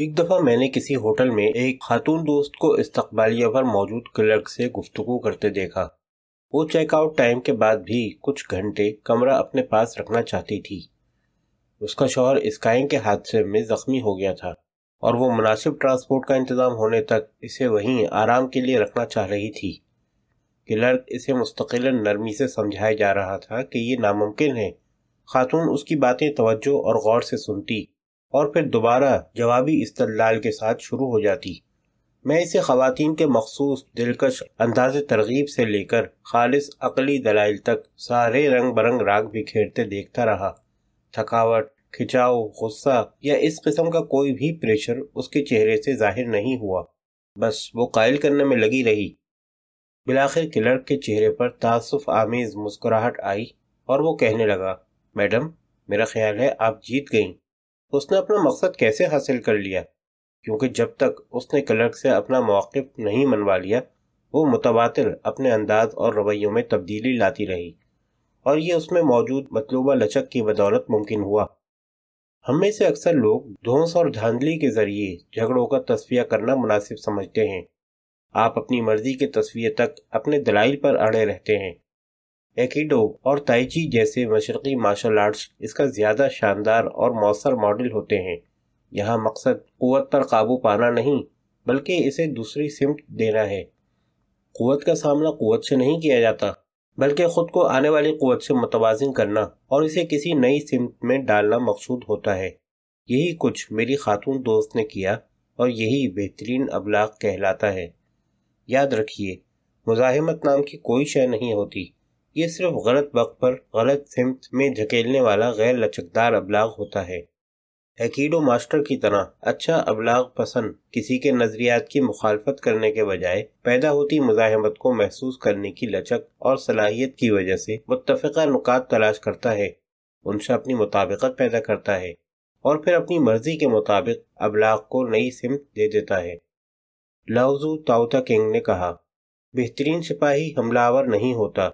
एक दफ़ा मैंने किसी होटल में एक खातून दोस्त को इस्तबालिया पर मौजूद क्लर्क से गुफ्तगु करते देखा वो चेकआउट टाइम के बाद भी कुछ घंटे कमरा अपने पास रखना चाहती थी उसका शौहर स्काइंग के हादसे में ज़ख्मी हो गया था और वो मुनासिब ट्रांसपोर्ट का इंतज़ाम होने तक इसे वहीं आराम के लिए रखना चाह रही थी क्लर्क इसे मुस्तकिल नरमी से समझाया जा रहा था कि ये नामुमकिन है खातून उसकी बातें तवज्जो और गौर से सुनती और फिर दोबारा जवाबी इस्तलाल के साथ शुरू हो जाती मैं इसे खातन के मखसूस दिलकश अंदाज तरगीब से लेकर खालिस अकली दलाइल तक सारे रंग बरंग राग बिखेरते देखता रहा थकावट खिंचाव गुस्सा या इस किस्म का कोई भी प्रेशर उसके चेहरे से जाहिर नहीं हुआ बस वो कायल करने में लगी रही बिलाखिर क्लर्क के चेहरे पर तासुफ आमेज मुस्कुराहट आई और वो कहने लगा मैडम मेरा ख्याल है आप जीत गईं उसने अपना मकसद कैसे हासिल कर लिया क्योंकि जब तक उसने क्लर्क से अपना मौक़ नहीं मनवा लिया वो मुतबातिल अपने अंदाज और रवैयों में तब्दीली लाती रही और ये उसमें मौजूद मतलूबा लचक की बदौलत मुमकिन हुआ हमें से अक्सर लोग धोस और धांधली के जरिए झगड़ों का तस्वीर करना मुनासिब समझते हैं आप अपनी मर्जी के तस्वीर तक अपने दलाइल पर अड़े रहते हैं एकीडो और ताइची जैसे मशरकी मार्शल आर्ट्स इसका ज़्यादा शानदार और मौसर मॉडल होते हैं यहाँ मकसद क़वत पर काबू पाना नहीं बल्कि इसे दूसरी सिमट देना है क़वत का सामना क़वत से नहीं किया जाता बल्कि ख़ुद को आने वाली क़वत से मुतवाजन करना और इसे किसी नई सिमट में डालना मकसूद होता है यही कुछ मेरी खातून दोस्त ने किया और यही बेहतरीन अबलाग कहलाता है याद रखिए मुजाहमत नाम की कोई शय नहीं होती ये सिर्फ गलत वक्त पर गलत सिमत में धकेलने वाला गैर लचकदार अबलाग होता है एकीडो मास्टर की तरह अच्छा अबलाग पसंद किसी के नज़रियात की मुखालफत करने के बजाय पैदा होती मुजाहमत को महसूस करने की लचक और सलाहियत की वजह से मुतफ़ा नुकात तलाश करता है उनसे अपनी मुताबिकत पैदा करता है और फिर अपनी मर्जी के मुताबिक अबलाग को नई सिमत दे देता है लाउजू ताउता किंग ने कहा बेहतरीन सिपाही हमलावर नहीं होता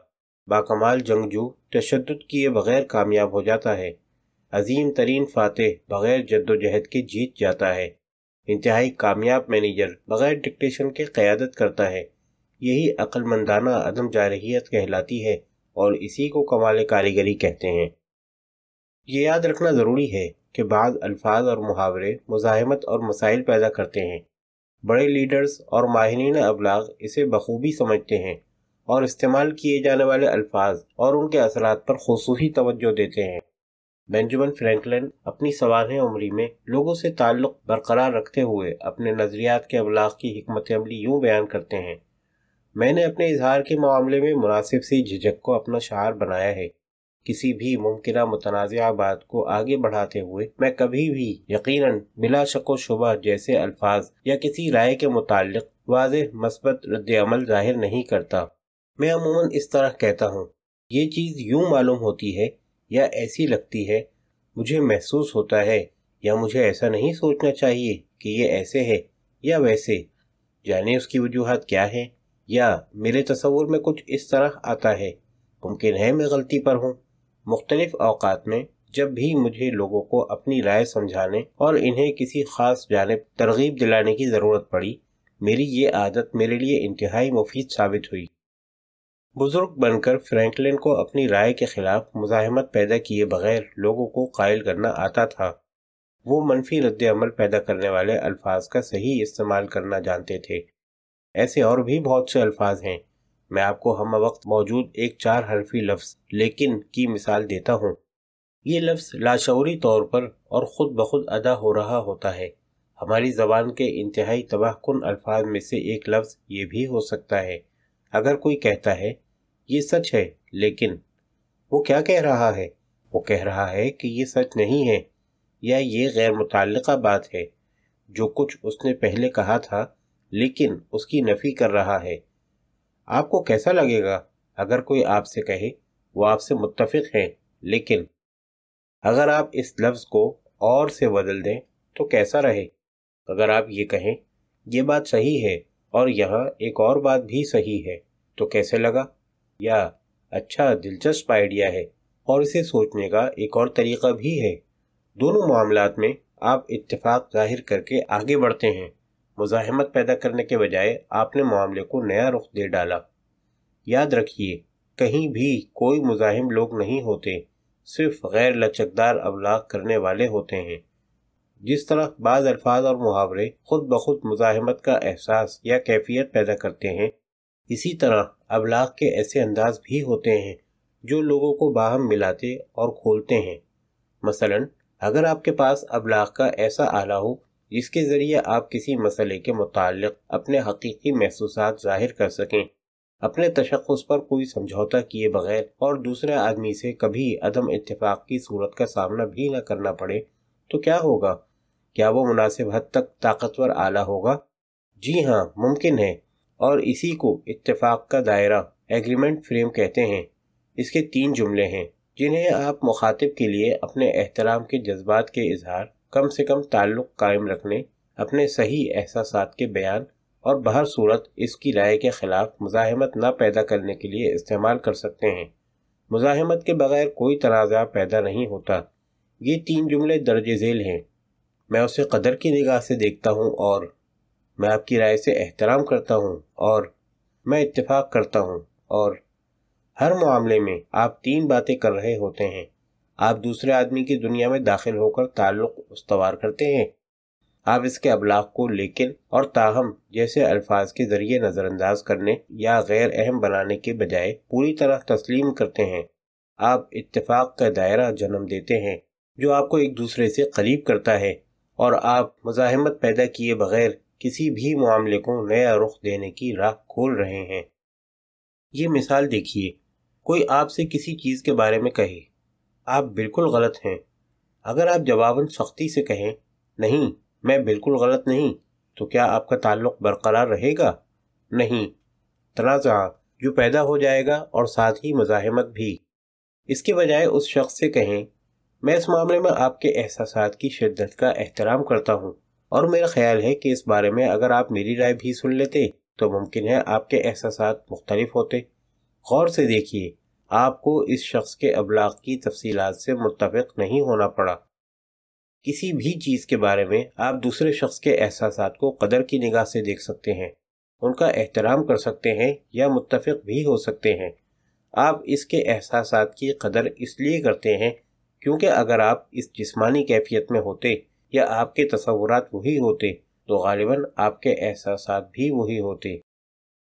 बाकमाल जंगजू तशद किए बगैर कामयाब हो जाता है अजीम तरीन फातेह बगैर जद्दोजहद के जीत जाता है इंतहाई कामयाब मैनेजर बगैर डिक्टेशन के क़्यादत करता है यही अक्लमंदाना अदम जारहीत कहलाती है और इसी को कमाल कारीगरी कहते हैं ये याद रखना ज़रूरी है कि बाद अल्फाज और मुहावरे मुजाहमत और मसाइल पैदा करते हैं बड़े लीडर्स और माहरीन अबलाग इसे बखूबी समझते हैं और इस्तेमाल किए जाने वाले अल्फाज और उनके असरात पर खसूसी तवज्जो देते हैं बेंजुमन फ्रैंकलिन अपनी सवाल उमरी में लोगों से ताल्लुक़ बरकरार रखते हुए अपने नज़रियात के अबलाग की हमत अमली यूँ बयान करते हैं मैंने अपने इजहार के मामले में मुनासिब सी झिझक को अपना शार बनाया है किसी भी मुमकिन मुतनाज़ बात को आगे बढ़ाते हुए मैं कभी भी यकीनन बिला शक शुबा जैसे अल्फाज या किसी राय के मुतल वाज मस्बत रद्द अमल जाहिर नहीं करता मैं अमूमन इस तरह कहता हूँ ये चीज़ यूं मालूम होती है या ऐसी लगती है मुझे महसूस होता है या मुझे ऐसा नहीं सोचना चाहिए कि ये ऐसे है या वैसे जाने उसकी वजूहत क्या है या मेरे तस्वुर में कुछ इस तरह आता है मुमकिन है मैं गलती पर हूँ मुख्तलिफ़ अवकात में जब भी मुझे लोगों को अपनी राय समझाने और इन्हें किसी ख़ास जानब तरगीब दिलाने की ज़रूरत पड़ी मेरी ये आदत मेरे लिए इंतहाई मुफीद साबित हुई बुजुर्ग बनकर फ्रैंकलिन को अपनी राय के खिलाफ मुजाहमत पैदा किए बगैर लोगों को कायल करना आता था वो मनफी रद्दमल पैदा करने वाले अल्फाज का सही इस्तेमाल करना जानते थे ऐसे और भी बहुत से अल्फाज हैं मैं आपको हम वक्त मौजूद एक चार हरफी लफ्ज़ लेकिन की मिसाल देता हूँ ये लफ्ज़ लाशौरी तौर पर और ख़ुद बखुद अदा हो रहा होता है हमारी ज़बान के इंतहाई तबाहकुन अल्फाज में से एक लफ्ज़ ये भी हो सकता है अगर कोई कहता है ये सच है लेकिन वो क्या कह रहा है वो कह रहा है कि ये सच नहीं है या ये गैर मुतल बात है जो कुछ उसने पहले कहा था लेकिन उसकी नफ़ी कर रहा है आपको कैसा लगेगा अगर कोई आपसे कहे वो आपसे मुतफ़ है लेकिन अगर आप इस लफ्ज़ को और से बदल दें तो कैसा रहे अगर आप ये कहें यह बात सही है और यहाँ एक और बात भी सही है तो कैसे लगा या अच्छा दिलचस्प आइडिया है और इसे सोचने का एक और तरीका भी है दोनों मामला में आप इत्तेफाक जाहिर करके आगे बढ़ते हैं मुजाहमत पैदा करने के बजाय आपने मामले को नया रुख दे डाला याद रखिए कहीं भी कोई मुजाहिम लोग नहीं होते सिर्फ गैर लचकदार अबलाग करने वाले होते हैं जिस तरह बाज़ अल्फाज और मुहावरे खुद ब खुद मुजाहमत का एहसास या कैफियत पैदा करते हैं इसी तरह अबलाग के ऐसे अंदाज भी होते हैं जो लोगों को बाहम मिलाते और खोलते हैं मसलन अगर आपके पास अबलाग का ऐसा आला हो जिसके ज़रिए आप किसी मसले के मुतल अपने हकीकी महसूस जाहिर कर सकें अपने तशखस पर कोई समझौता किए बगैर और दूसरे आदमी से कभी अदम इतफाक़ की सूरत का सामना भी न करना पड़े तो क्या होगा क्या वो मुनासिब हद तक ताकतवर आला होगा जी हाँ मुमकिन है और इसी को इत्तेफाक का दायरा एग्रीमेंट फ्रेम कहते हैं इसके तीन जुमले हैं जिन्हें आप मुखातिब के लिए अपने एहतराम के जज्बात के इजहार कम से कम ताल्लुक़ कायम रखने अपने सही एहसास के बयान और बहर सूरत इसकी राय के ख़िलाफ़ मुजाहमत न पैदा करने के लिए इस्तेमाल कर सकते हैं मुजाहमत के बगैर कोई तनाज़ा पैदा नहीं होता ये तीन जुमले दर्ज झेल हैं मैं उसे कदर की निगाह से देखता हूँ और मैं आपकी राय से एहतराम करता हूँ और मैं इत्तेफाक करता हूँ और हर मामले में आप तीन बातें कर रहे होते हैं आप दूसरे आदमी की दुनिया में दाखिल होकर ताल्लुक उसवार करते हैं आप इसके अबलाग को लेकिन और ताहम जैसे अल्फाज के जरिए नज़रअंदाज करने या गैर अहम बनाने के बजाय पूरी तरह तस्लीम करते हैं आप इत्तेफाक का दायरा जन्म देते हैं जो आपको एक दूसरे से करीब करता है और आप मुजामत पैदा किए बगैर किसी भी मामले को नया रुख देने की राह खोल रहे हैं ये मिसाल देखिए कोई आपसे किसी चीज़ के बारे में कहे आप बिल्कुल गलत हैं अगर आप जवाबन सख्ती से कहें नहीं मैं बिल्कुल गलत नहीं तो क्या आपका ताल्लुक बरकरार रहेगा नहीं तनाज़ा जो पैदा हो जाएगा और साथ ही मजाहमत भी इसके बजाय उस शख्स से कहें मैं इस मामले में आपके एहसास की शिद्दत का एहतराम करता हूँ और मेरा ख्याल है कि इस बारे में अगर आप मेरी राय भी सुन लेते तो मुमकिन है आपके एहसास मुख्तलिफ होते गौर से देखिए आपको इस शख्स के अबलाग की तफसी से मुतफ़ नहीं होना पड़ा किसी भी चीज़ के बारे में आप दूसरे शख्स के एहसास को कदर की निगाह से देख सकते हैं उनका एहतराम कर सकते हैं या मुतफ़ भी हो सकते हैं आप इसके एहसास की कदर इसलिए करते हैं क्योंकि अगर आप इस जिस्मानी कैफियत में होते या आपके तस्वुरात वही होते तो गालिबा आपके एहसास भी वही होते